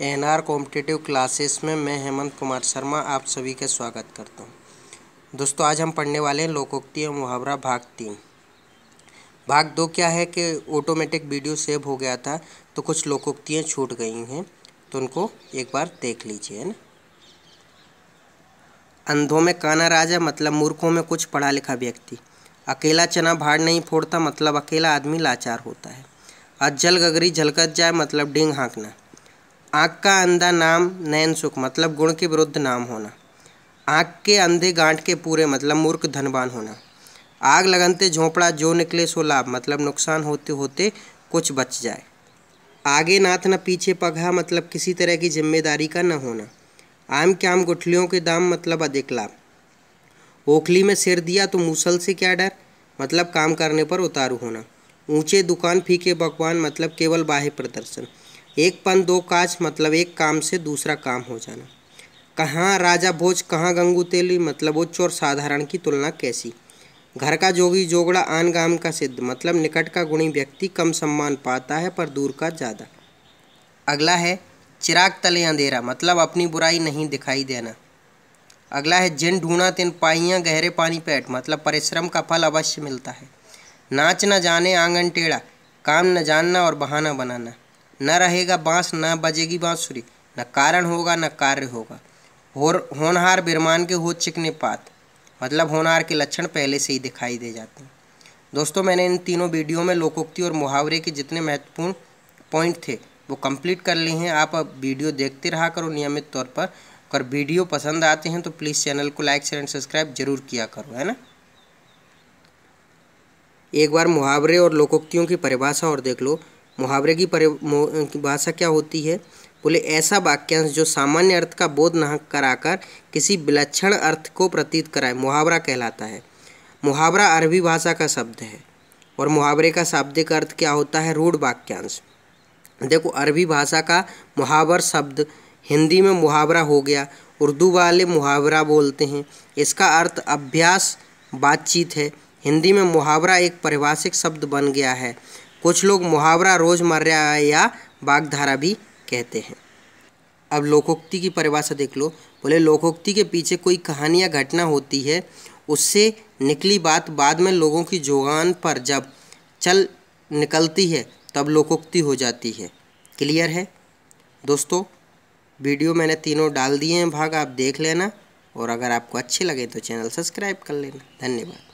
N R competitive classes में मैं हेमंत कुमार शर्मा आप सभी का स्वागत करता हूं दोस्तों आज हम पढ़ने वाले हैं लोकोक्ति एवं मुहावरा भाग तीन भाग दो क्या है कि ऑटोमेटिक वीडियो सेव हो गया था तो कुछ लोकोक्तियाँ छूट गई हैं तो उनको एक बार देख लीजिए है न अंधों में काना राजा मतलब मूर्खों में कुछ पढ़ा लिखा व्यक्ति अकेला चना भाड़ नहीं फोड़ता मतलब अकेला आदमी लाचार होता है अजल गगरी झलकत जाए मतलब डिंग हाँकना आँख का अंधा नाम नयन सुख मतलब गुण के विरुद्ध नाम होना आँख के अंधे गांठ के पूरे मतलब मूर्ख धनवान होना आग लगनते झोंपड़ा जो निकले सो लाभ मतलब नुकसान होते होते कुछ बच जाए आगे नाथ न पीछे पगहा मतलब किसी तरह की जिम्मेदारी का न होना आम के आम गुठलियों के दाम मतलब अधिक लाभ ओखली में सिर दिया तो मूसल से क्या डर मतलब काम करने पर उतारू होना ऊंचे दुकान फीके पकवान मतलब केवल बाह्य प्रदर्शन एक पन दो काज मतलब एक काम से दूसरा काम हो जाना कहाँ राजा भोज कहाँ गंगू तेली मतलब उच्च और साधारण की तुलना कैसी घर का जोगी जोगड़ा आन गाम का सिद्ध मतलब निकट का गुणी व्यक्ति कम सम्मान पाता है पर दूर का ज़्यादा अगला है चिराग तले अंधेरा मतलब अपनी बुराई नहीं दिखाई देना अगला है जिन ढूंढा तिन पाइयाँ गहरे पानी पैठ मतलब परिश्रम का फल अवश्य मिलता है नाच न जाने आंगन टेढ़ा काम न जानना और बहाना बनाना न रहेगा बांस न बजेगी बांसुरी न कारण होगा न कार्य होगा होर होनहार बिरमान के हो चिकने पात मतलब होनहार के लक्षण पहले से ही दिखाई दे जाते हैं दोस्तों मैंने इन तीनों वीडियो में लोकोक्ति और मुहावरे के जितने महत्वपूर्ण पॉइंट थे वो कंप्लीट कर लिए हैं आप अब वीडियो देखते रहा करो नियमित तौर पर अगर वीडियो पसंद आते हैं तो प्लीज़ चैनल को लाइक शेयर एंड सब्सक्राइब जरूर किया करो है ना एक बार मुहावरे और लोकोक्तियों की परिभाषा और देख लो मुहावरे की भाषा क्या होती है बोले ऐसा वाक्यांश जो सामान्य अर्थ का बोध न कराकर किसी विलक्षण अर्थ को प्रतीत कराए मुहावरा कहलाता है मुहावरा अरबी भाषा का शब्द है और मुहावरे का शाब्दिक अर्थ क्या होता है रूढ़ वाक्यांश देखो अरबी भाषा का मुहावर शब्द हिंदी में मुहावरा हो गया उर्दू वाले मुहावरा बोलते हैं इसका अर्थ अभ्यास बातचीत है हिंदी में मुहावरा एक परिभाषिक शब्द बन गया है कुछ लोग मुहावरा रोज़मर्रा या बागधारा भी कहते हैं अब लोकोक्ति की परिभाषा देख लो बोले लोकोक्ति के पीछे कोई कहानी या घटना होती है उससे निकली बात बाद में लोगों की जुगान पर जब चल निकलती है तब लोकोक्ति हो जाती है क्लियर है दोस्तों वीडियो मैंने तीनों डाल दिए हैं भाग आप देख लेना और अगर आपको अच्छे लगे तो चैनल सब्सक्राइब कर लेना धन्यवाद